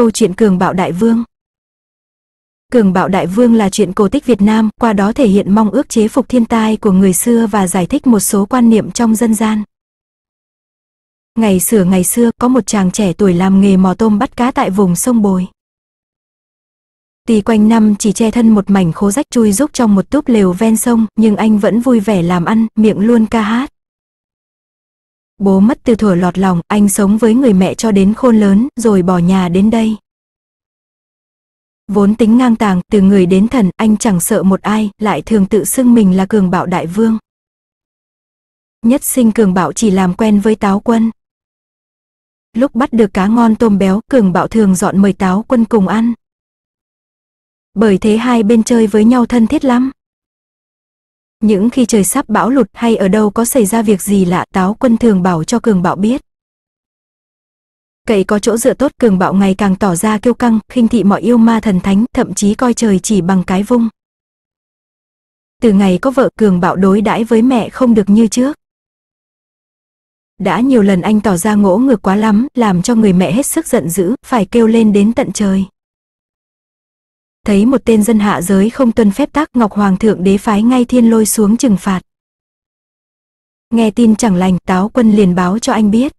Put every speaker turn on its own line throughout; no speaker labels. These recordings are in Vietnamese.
Câu chuyện Cường Bạo Đại Vương Cường Bạo Đại Vương là chuyện cổ tích Việt Nam, qua đó thể hiện mong ước chế phục thiên tai của người xưa và giải thích một số quan niệm trong dân gian. Ngày xưa ngày xưa có một chàng trẻ tuổi làm nghề mò tôm bắt cá tại vùng sông Bồi. Tì quanh năm chỉ che thân một mảnh khố rách chui rúc trong một túp lều ven sông, nhưng anh vẫn vui vẻ làm ăn, miệng luôn ca hát. Bố mất từ thuở lọt lòng, anh sống với người mẹ cho đến khôn lớn, rồi bỏ nhà đến đây. Vốn tính ngang tàng, từ người đến thần, anh chẳng sợ một ai, lại thường tự xưng mình là cường bạo đại vương. Nhất sinh cường bạo chỉ làm quen với táo quân. Lúc bắt được cá ngon tôm béo, cường bạo thường dọn mời táo quân cùng ăn. Bởi thế hai bên chơi với nhau thân thiết lắm. Những khi trời sắp bão lụt hay ở đâu có xảy ra việc gì lạ táo quân thường bảo cho cường bạo biết. Cậy có chỗ dựa tốt cường bạo ngày càng tỏ ra kiêu căng, khinh thị mọi yêu ma thần thánh, thậm chí coi trời chỉ bằng cái vung. Từ ngày có vợ cường bạo đối đãi với mẹ không được như trước. Đã nhiều lần anh tỏ ra ngỗ ngược quá lắm, làm cho người mẹ hết sức giận dữ, phải kêu lên đến tận trời thấy một tên dân hạ giới không tuân phép tắc Ngọc Hoàng thượng đế phái ngay thiên lôi xuống trừng phạt. Nghe tin chẳng lành, táo quân liền báo cho anh biết.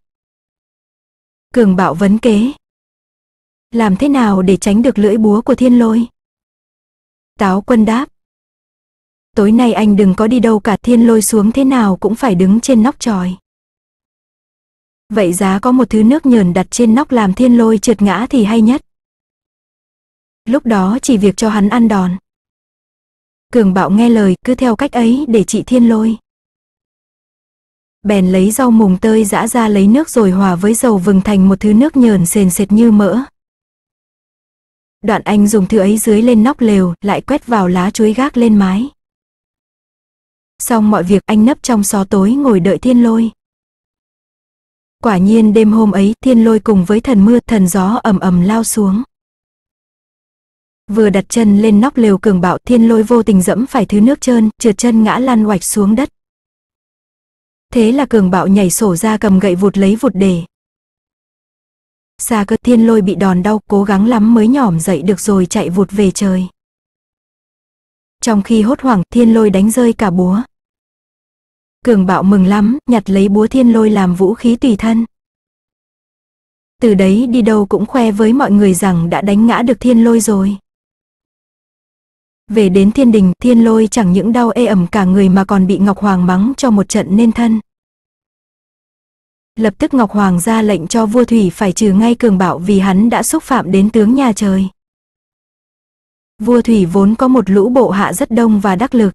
Cường bạo vấn kế. Làm thế nào để tránh được lưỡi búa của thiên lôi? Táo quân đáp. Tối nay anh đừng có đi đâu cả thiên lôi xuống thế nào cũng phải đứng trên nóc tròi. Vậy giá có một thứ nước nhờn đặt trên nóc làm thiên lôi trượt ngã thì hay nhất lúc đó chỉ việc cho hắn ăn đòn. Cường bạo nghe lời cứ theo cách ấy để chị thiên lôi. Bèn lấy rau mùng tơi dã ra lấy nước rồi hòa với dầu vừng thành một thứ nước nhờn sền sệt như mỡ. Đoạn anh dùng thứ ấy dưới lên nóc lều, lại quét vào lá chuối gác lên mái. Xong mọi việc anh nấp trong xó tối ngồi đợi thiên lôi. Quả nhiên đêm hôm ấy thiên lôi cùng với thần mưa thần gió ầm ầm lao xuống vừa đặt chân lên nóc lều cường bạo thiên lôi vô tình dẫm phải thứ nước trơn, trượt chân ngã lăn oạch xuống đất. Thế là cường bạo nhảy sổ ra cầm gậy vụt lấy vụt để. Xa cơ thiên lôi bị đòn đau cố gắng lắm mới nhỏm dậy được rồi chạy vụt về trời. Trong khi hốt hoảng thiên lôi đánh rơi cả búa. Cường bạo mừng lắm, nhặt lấy búa thiên lôi làm vũ khí tùy thân. Từ đấy đi đâu cũng khoe với mọi người rằng đã đánh ngã được thiên lôi rồi về đến thiên đình, thiên lôi chẳng những đau ê ẩm cả người mà còn bị Ngọc Hoàng mắng cho một trận nên thân. Lập tức Ngọc Hoàng ra lệnh cho vua Thủy phải trừ ngay cường bạo vì hắn đã xúc phạm đến tướng nhà trời. Vua Thủy vốn có một lũ bộ hạ rất đông và đắc lực.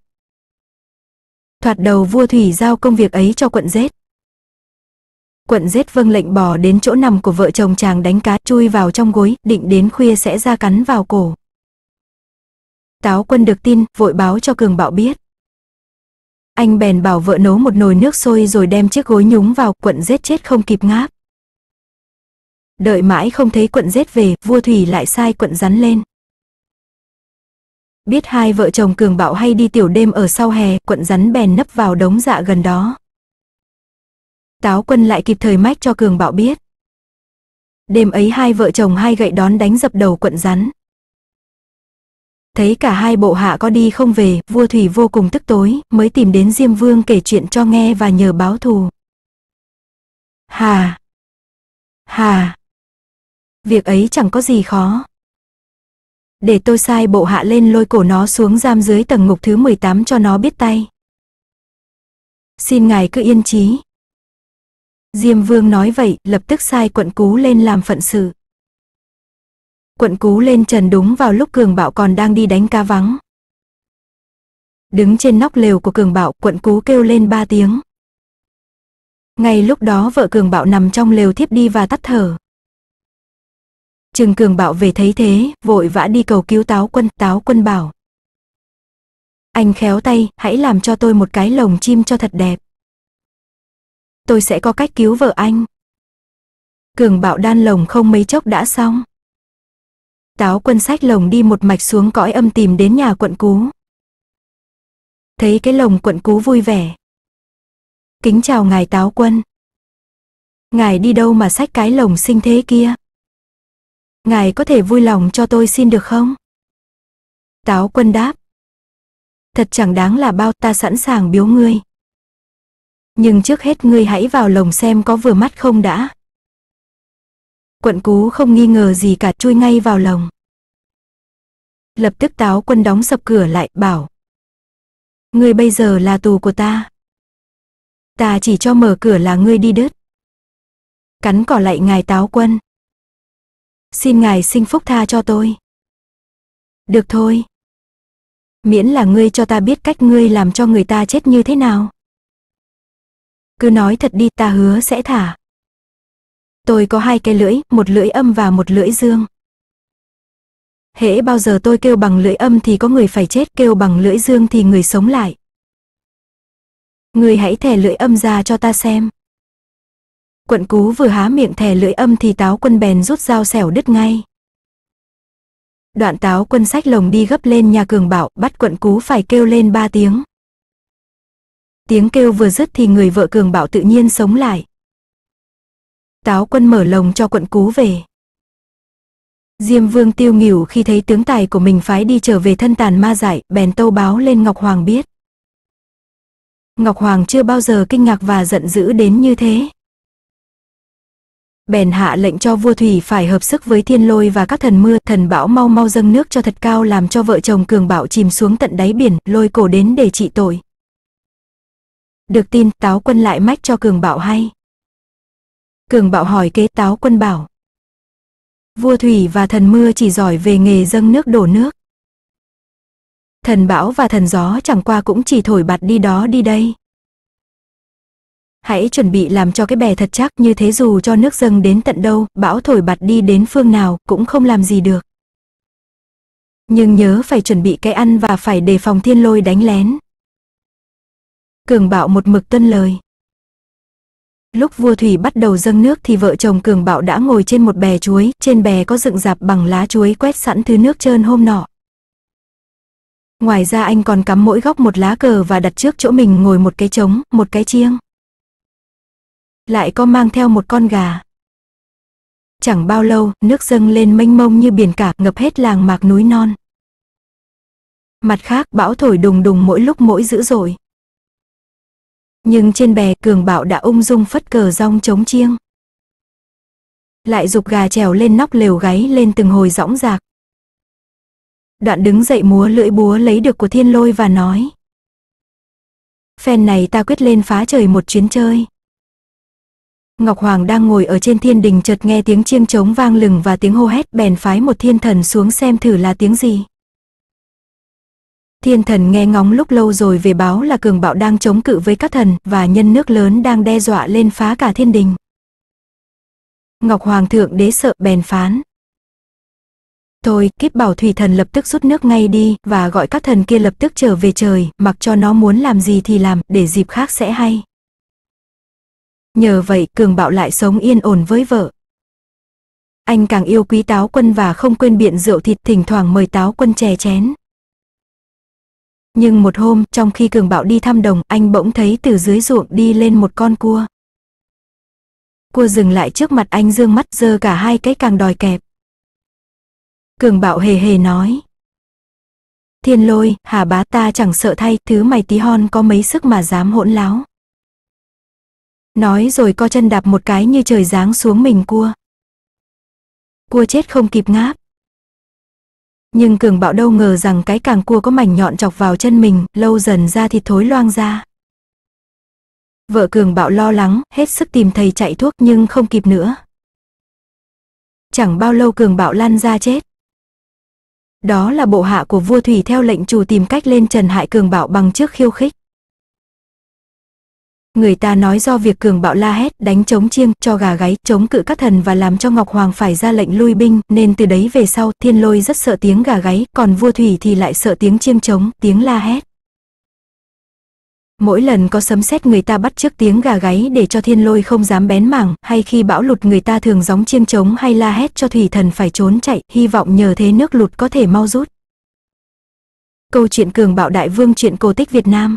Thoạt đầu vua Thủy giao công việc ấy cho quận giết. Quận giết vâng lệnh bỏ đến chỗ nằm của vợ chồng chàng đánh cá chui vào trong gối, định đến khuya sẽ ra cắn vào cổ. Táo quân được tin, vội báo cho cường bạo biết. Anh bèn bảo vợ nấu một nồi nước sôi rồi đem chiếc gối nhúng vào, quận giết chết không kịp ngáp. Đợi mãi không thấy quận giết về, vua thủy lại sai quận rắn lên. Biết hai vợ chồng cường bạo hay đi tiểu đêm ở sau hè, quận rắn bèn nấp vào đống dạ gần đó. Táo quân lại kịp thời mách cho cường bạo biết. Đêm ấy hai vợ chồng hai gậy đón đánh dập đầu quận rắn. Thấy cả hai bộ hạ có đi không về, vua Thủy vô cùng tức tối, mới tìm đến Diêm Vương kể chuyện cho nghe và nhờ báo thù. Hà! Hà! Việc ấy chẳng có gì khó. Để tôi sai bộ hạ lên lôi cổ nó xuống giam dưới tầng ngục thứ 18 cho nó biết tay. Xin ngài cứ yên trí. Diêm Vương nói vậy, lập tức sai quận cú lên làm phận sự quận cú lên trần đúng vào lúc cường bạo còn đang đi đánh cá vắng. Đứng trên nóc lều của cường bạo, quận cú kêu lên ba tiếng. Ngay lúc đó vợ cường bạo nằm trong lều thiếp đi và tắt thở. Trừng cường bạo về thấy thế, vội vã đi cầu cứu táo quân, táo quân bảo. Anh khéo tay, hãy làm cho tôi một cái lồng chim cho thật đẹp. Tôi sẽ có cách cứu vợ anh. Cường bạo đan lồng không mấy chốc đã xong. Táo quân sách lồng đi một mạch xuống cõi âm tìm đến nhà quận cú. Thấy cái lồng quận cú vui vẻ. Kính chào ngài táo quân. Ngài đi đâu mà sách cái lồng sinh thế kia? Ngài có thể vui lòng cho tôi xin được không? Táo quân đáp. Thật chẳng đáng là bao ta sẵn sàng biếu ngươi. Nhưng trước hết ngươi hãy vào lồng xem có vừa mắt không đã quận cú không nghi ngờ gì cả chui ngay vào lòng. Lập tức táo quân đóng sập cửa lại, bảo. Ngươi bây giờ là tù của ta. Ta chỉ cho mở cửa là ngươi đi đứt. Cắn cỏ lại ngài táo quân. Xin ngài sinh phúc tha cho tôi. Được thôi. Miễn là ngươi cho ta biết cách ngươi làm cho người ta chết như thế nào. Cứ nói thật đi ta hứa sẽ thả. Tôi có hai cái lưỡi, một lưỡi âm và một lưỡi dương. Hễ bao giờ tôi kêu bằng lưỡi âm thì có người phải chết, kêu bằng lưỡi dương thì người sống lại. Người hãy thẻ lưỡi âm ra cho ta xem. Quận cú vừa há miệng thẻ lưỡi âm thì táo quân bèn rút dao xẻo đứt ngay. Đoạn táo quân sách lồng đi gấp lên nhà cường bảo, bắt quận cú phải kêu lên ba tiếng. Tiếng kêu vừa dứt thì người vợ cường bảo tự nhiên sống lại táo quân mở lồng cho quận cú về. Diêm vương tiêu nghỉu khi thấy tướng tài của mình phái đi trở về thân tàn ma dại, bèn tâu báo lên Ngọc Hoàng biết. Ngọc Hoàng chưa bao giờ kinh ngạc và giận dữ đến như thế. Bèn hạ lệnh cho vua thủy phải hợp sức với thiên lôi và các thần mưa, thần bão mau mau dâng nước cho thật cao làm cho vợ chồng cường bạo chìm xuống tận đáy biển, lôi cổ đến để trị tội. Được tin, táo quân lại mách cho cường bạo hay. Cường bạo hỏi kế táo quân bảo. Vua thủy và thần mưa chỉ giỏi về nghề dâng nước đổ nước. Thần bão và thần gió chẳng qua cũng chỉ thổi bạt đi đó đi đây. Hãy chuẩn bị làm cho cái bè thật chắc như thế dù cho nước dâng đến tận đâu, bão thổi bạt đi đến phương nào cũng không làm gì được. Nhưng nhớ phải chuẩn bị cái ăn và phải đề phòng thiên lôi đánh lén. Cường bạo một mực tuân lời. Lúc vua thủy bắt đầu dâng nước thì vợ chồng cường bạo đã ngồi trên một bè chuối, trên bè có dựng dạp bằng lá chuối quét sẵn thứ nước trơn hôm nọ. Ngoài ra anh còn cắm mỗi góc một lá cờ và đặt trước chỗ mình ngồi một cái trống, một cái chiêng. Lại có mang theo một con gà. Chẳng bao lâu, nước dâng lên mênh mông như biển cả ngập hết làng mạc núi non. Mặt khác, bão thổi đùng đùng mỗi lúc mỗi dữ dội. Nhưng trên bè cường bạo đã ung dung phất cờ rong chống chiêng. Lại dục gà trèo lên nóc lều gáy lên từng hồi rõng rạc. Đoạn đứng dậy múa lưỡi búa lấy được của thiên lôi và nói. Phen này ta quyết lên phá trời một chuyến chơi. Ngọc Hoàng đang ngồi ở trên thiên đình chợt nghe tiếng chiêng trống vang lừng và tiếng hô hét bèn phái một thiên thần xuống xem thử là tiếng gì. Thiên thần nghe ngóng lúc lâu rồi về báo là cường bạo đang chống cự với các thần và nhân nước lớn đang đe dọa lên phá cả thiên đình. Ngọc Hoàng thượng đế sợ bèn phán. Thôi, kiếp bảo thủy thần lập tức rút nước ngay đi, và gọi các thần kia lập tức trở về trời, mặc cho nó muốn làm gì thì làm, để dịp khác sẽ hay. Nhờ vậy, cường bạo lại sống yên ổn với vợ. Anh càng yêu quý táo quân và không quên biện rượu thịt, thỉnh thoảng mời táo quân chè chén. Nhưng một hôm, trong khi Cường Bạo đi thăm đồng, anh bỗng thấy từ dưới ruộng đi lên một con cua. Cua dừng lại trước mặt anh dương mắt dơ cả hai cái càng đòi kẹp. Cường Bạo hề hề nói. Thiên lôi, hà bá ta chẳng sợ thay, thứ mày tí hon có mấy sức mà dám hỗn láo. Nói rồi co chân đạp một cái như trời giáng xuống mình cua. Cua chết không kịp ngáp. Nhưng cường bạo đâu ngờ rằng cái càng cua có mảnh nhọn chọc vào chân mình, lâu dần ra thịt thối loang ra. Vợ cường bạo lo lắng, hết sức tìm thầy chạy thuốc nhưng không kịp nữa. Chẳng bao lâu cường bạo lăn ra chết. Đó là bộ hạ của vua Thủy theo lệnh chủ tìm cách lên trần hại cường bạo bằng trước khiêu khích. Người ta nói do việc cường bạo la hét, đánh chống chiêng, cho gà gáy, chống cự các thần và làm cho Ngọc Hoàng phải ra lệnh lui binh, nên từ đấy về sau, thiên lôi rất sợ tiếng gà gáy, còn vua thủy thì lại sợ tiếng chiêng chống tiếng la hét. Mỗi lần có sấm sét người ta bắt trước tiếng gà gáy để cho thiên lôi không dám bén mảng, hay khi bão lụt người ta thường gióng chiêng chống hay la hét cho thủy thần phải trốn chạy, hy vọng nhờ thế nước lụt có thể mau rút. Câu chuyện cường bạo đại vương chuyện cổ tích Việt Nam